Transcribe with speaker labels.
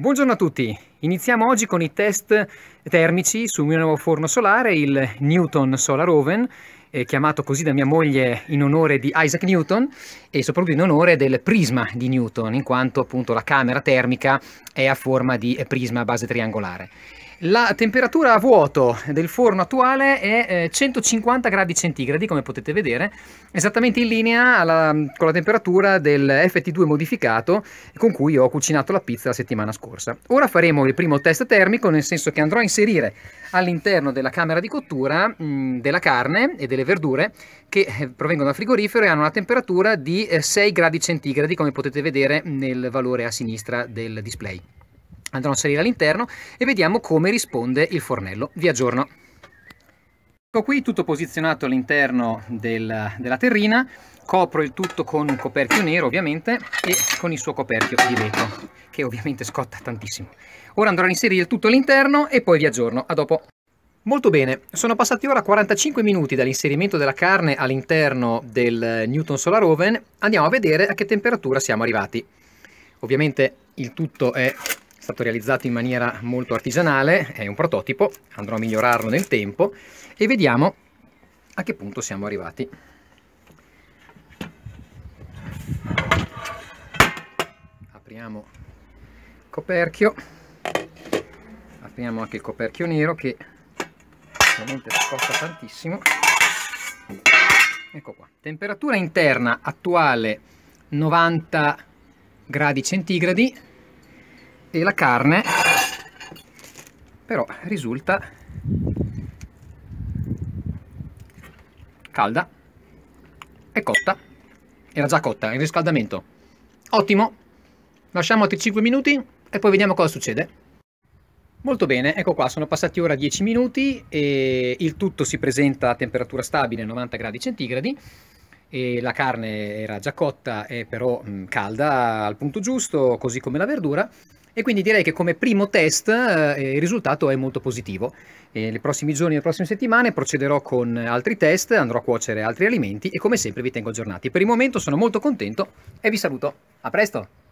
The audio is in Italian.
Speaker 1: Buongiorno a tutti, iniziamo oggi con i test termici sul mio nuovo forno solare, il Newton Solar Oven, eh, chiamato così da mia moglie in onore di Isaac Newton e soprattutto in onore del prisma di Newton, in quanto appunto la camera termica è a forma di eh, prisma a base triangolare. La temperatura a vuoto del forno attuale è 150 eh, gradi centigradi, come potete vedere, esattamente in linea alla, con la temperatura del FT2 modificato con cui ho cucinato la pizza la settimana scorsa. Ora faremo il primo test termico, nel senso che andrò a inserire all'interno della camera di cottura mh, della carne e delle verdure che eh, provengono dal frigorifero e hanno una temperatura di 6 eh, gradi centigradi, come potete vedere nel valore a sinistra del display andrò a salire all'interno e vediamo come risponde il fornello. Vi aggiorno. Ecco qui tutto posizionato all'interno del, della terrina, copro il tutto con un coperchio nero ovviamente e con il suo coperchio di vetro, che ovviamente scotta tantissimo. Ora andrò a inserire il tutto all'interno e poi vi aggiorno, a dopo. Molto bene, sono passati ora 45 minuti dall'inserimento della carne all'interno del eh, Newton Solar Oven, andiamo a vedere a che temperatura siamo arrivati. Ovviamente il tutto è stato realizzato in maniera molto artigianale, è un prototipo, andrò a migliorarlo nel tempo e vediamo a che punto siamo arrivati. Apriamo il coperchio, apriamo anche il coperchio nero che ovviamente scosta tantissimo. Ecco qua, temperatura interna attuale 90 gradi centigradi, e la carne però risulta calda e cotta era già cotta il riscaldamento ottimo lasciamo altri 5 minuti e poi vediamo cosa succede molto bene ecco qua sono passati ora 10 minuti e il tutto si presenta a temperatura stabile 90 gradi centigradi e la carne era già cotta e però mh, calda al punto giusto così come la verdura e quindi direi che come primo test eh, il risultato è molto positivo. E nei prossimi giorni, nelle prossime settimane procederò con altri test, andrò a cuocere altri alimenti e come sempre vi tengo aggiornati. Per il momento sono molto contento e vi saluto. A presto!